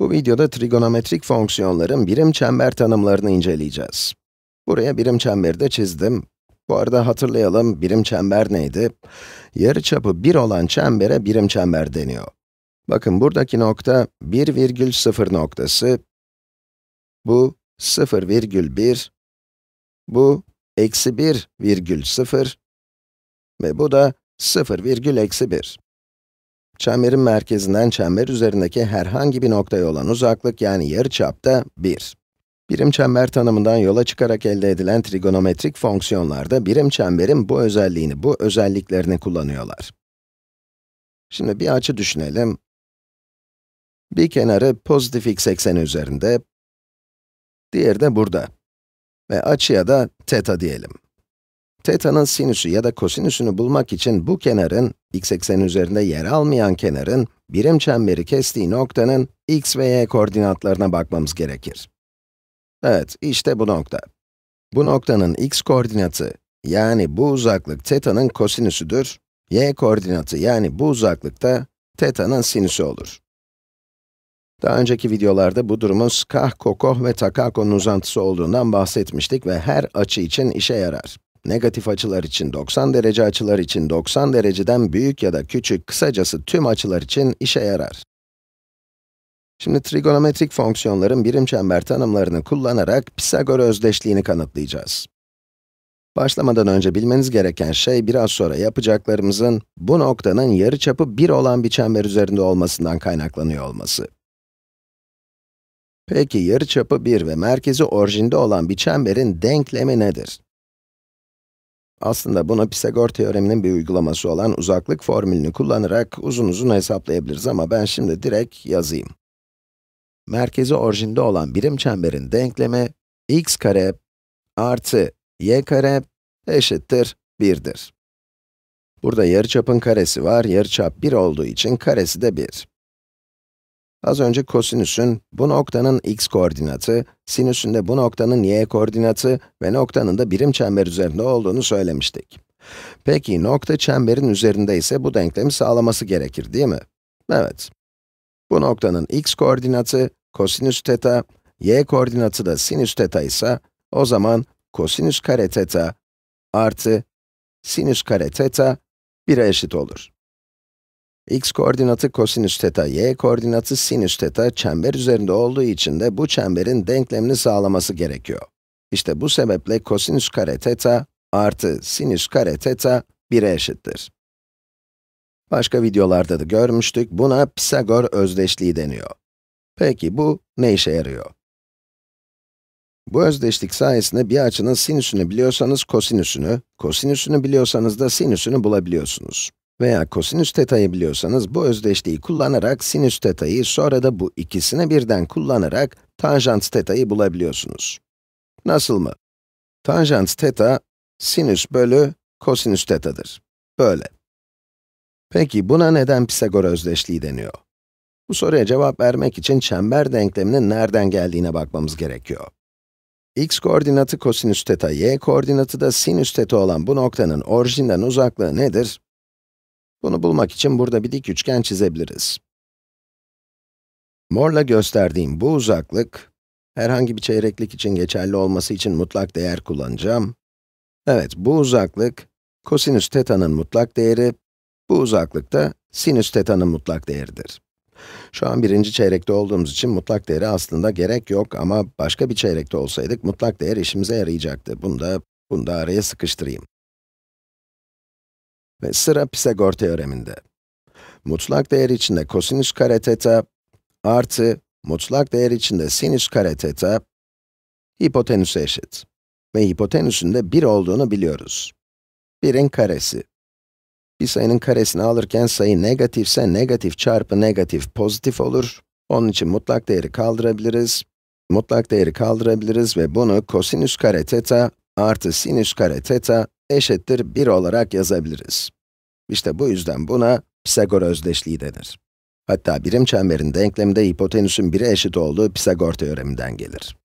Bu videoda trigonometrik fonksiyonların birim çember tanımlarını inceleyeceğiz. Buraya birim çemberi de çizdim. Bu arada hatırlayalım, birim çember neydi? Yarıçapı 1 olan çembere birim çember deniyor. Bakın buradaki nokta 1,0 noktası. Bu 0,1. Bu eksi 1,0. Ve bu da 0, 1. Çemberin merkezinden çember üzerindeki herhangi bir noktaya olan uzaklık yani yarıçap da 1. Birim çember tanımından yola çıkarak elde edilen trigonometrik fonksiyonlarda birim çemberin bu özelliğini, bu özelliklerini kullanıyorlar. Şimdi bir açı düşünelim. Bir kenarı pozitif x ekseni üzerinde, diğeri de burada. Ve açıya da teta diyelim. Teta'nın sinüsü ya da kosinüsünü bulmak için bu kenarın, x ekseni üzerinde yer almayan kenarın, birim çemberi kestiği noktanın x ve y koordinatlarına bakmamız gerekir. Evet, işte bu nokta. Bu noktanın x koordinatı, yani bu uzaklık teta'nın kosinüsüdür, y koordinatı yani bu uzaklık da teta'nın sinüsü olur. Daha önceki videolarda bu durumun skah, kokoh ve takakonun uzantısı olduğundan bahsetmiştik ve her açı için işe yarar. Negatif açılar için 90 derece açılar için 90 dereceden büyük ya da küçük, kısacası tüm açılar için işe yarar. Şimdi trigonometrik fonksiyonların birim çember tanımlarını kullanarak Pisagor özdeşliğini kanıtlayacağız. Başlamadan önce bilmeniz gereken şey, biraz sonra yapacaklarımızın bu noktanın yarıçapı 1 olan bir çember üzerinde olmasından kaynaklanıyor olması. Peki yarıçapı 1 ve merkezi orijinde olan bir çemberin denklemi nedir? Aslında bunu Pisagor teoreminin bir uygulaması olan uzaklık formülünü kullanarak uzun uzun hesaplayabiliriz ama ben şimdi direkt yazayım. Merkezi orijinde olan birim çemberin denklemi x kare artı y kare eşittir 1'dir. Burada yarıçapın karesi var, yarıçap 1 olduğu için karesi de 1. Az önce kosinüsün bu noktanın x koordinatı, sinüsün de bu noktanın y koordinatı ve noktanın da birim çember üzerinde olduğunu söylemiştik. Peki nokta çemberin üzerinde ise bu denklemi sağlaması gerekir değil mi? Evet. Bu noktanın x koordinatı kosinüs teta, y koordinatı da sinüs teta ise o zaman kosinüs kare teta artı sinüs kare teta 1'e eşit olur x koordinatı kosinüs teta, y koordinatı sinüs teta çember üzerinde olduğu için de bu çemberin denklemini sağlaması gerekiyor. İşte bu sebeple kosinüs kare teta artı sinüs kare teta 1'e eşittir. Başka videolarda da görmüştük, buna Pisagor özdeşliği deniyor. Peki bu ne işe yarıyor? Bu özdeşlik sayesinde bir açının sinüsünü biliyorsanız kosinüsünü, kosinüsünü biliyorsanız da sinüsünü bulabiliyorsunuz. Veya kosinüs teta'yı biliyorsanız bu özdeşliği kullanarak sinüs teta'yı sonra da bu ikisini birden kullanarak tanjant teta'yı bulabiliyorsunuz. Nasıl mı? Tanjant teta sinüs bölü kosinüs teta'dır. Böyle. Peki buna neden Pisagor özdeşliği deniyor? Bu soruya cevap vermek için çember denkleminin nereden geldiğine bakmamız gerekiyor. x koordinatı kosinüs teta, y koordinatı da sinüs teta olan bu noktanın orijinden uzaklığı nedir? Bunu bulmak için burada bir dik üçgen çizebiliriz. Morla gösterdiğim bu uzaklık, herhangi bir çeyreklik için geçerli olması için mutlak değer kullanacağım. Evet, bu uzaklık, kosinüs teta'nın mutlak değeri, bu uzaklık da sinüs teta'nın mutlak değeridir. Şu an birinci çeyrekte olduğumuz için mutlak değeri aslında gerek yok ama başka bir çeyrekte olsaydık mutlak değer işimize yarayacaktı. Bunu da, bunu da araya sıkıştırayım. Ve sıra Pisagor teoreminde. Mutlak değer içinde kosinüs kare teta artı mutlak değer içinde sinüs kare teta hipotenüse eşit. Ve hipotenüsün de 1 olduğunu biliyoruz. 1'in karesi. Bir sayının karesini alırken sayı negatifse negatif çarpı negatif pozitif olur. Onun için mutlak değeri kaldırabiliriz. Mutlak değeri kaldırabiliriz ve bunu kosinüs kare teta artı sinüs kare teta eşittir 1 olarak yazabiliriz. İşte bu yüzden buna Pisagor özdeşliği denir. Hatta birim çemberin denkleminde hipotenüsün 1'e eşit olduğu Pisagor teoreminden gelir.